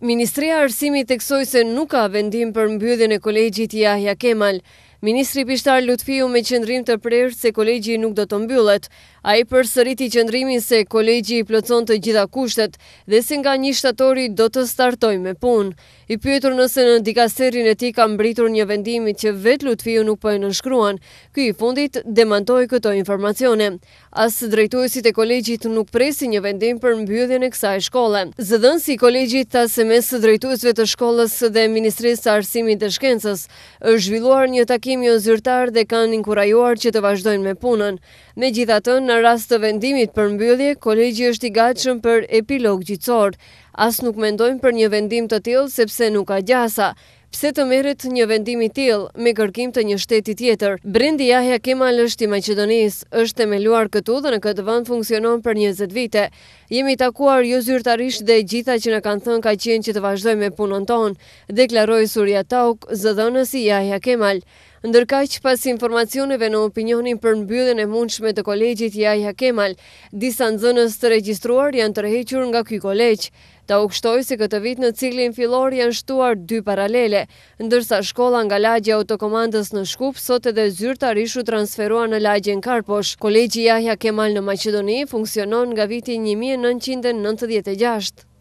Ministria Arsimi teksoj se nuk ka vendim për mbydhën e kolegjit Jahja Kemal, Ministri Pishtar Lutfiu me qëndrim të prerë se kolegji nuk do të mbyllet. A i për sëriti qëndrimin se kolegji i plëcon të gjitha kushtet dhe se nga një shtatori do të startoj me pun. I pyetur nëse në dikasterin e ti kam britur një vendimi që vetë Lutfiu nuk për po në shkruan, këj i fundit demantoj këto informacione. Asë drejtuesit e kolegjit nuk presi një vendim për mbyllin e kësa e shkolle. Zëdhën si kolegjit ta se mes drejtuesve të shkollës dhe Ministrisë Arsimit dhe Shkencës, është zhvilluar një takimi o zyrtar dhe kanë inkurajuar që të vazhdojnë me punën. Me gjitha të në rast të vendimit për mbyllje, kolegji është i gatshëm për epilog gjithësor. Asë nuk mendojnë për një vendim të tjilë sepse nuk ka gjasa. Pse të merit një vendimi tjilë me kërkim të një shteti tjetër? Brendi Jahja Kemal është i Macedonis, është temeluar këtu dhe në këtë vënd funksionon për 20 vite. Jemi takuar jo zyrtarisht dhe gjitha që në kanë thënë ka qenë që të vazhdoj me tonë, deklaroj Surja Tauk, zëdhënës i Jahja Kemal që pas informacioneve në opinionin për mbylljen e mundshme të kolegjit Jaja Kemal, disa nxënës të regjistruar janë tërhequr nga ky kolegj. Ta u kështoj se këtë vit në ciklin filor janë shtuar dy paralele, ndërsa shkolla nga lagje autokomandës në Shkup sot edhe zyrta rishu transferua në lagje në Karposh. Kolegji Jaja Kemal në Macedoni funksionon nga viti 1996.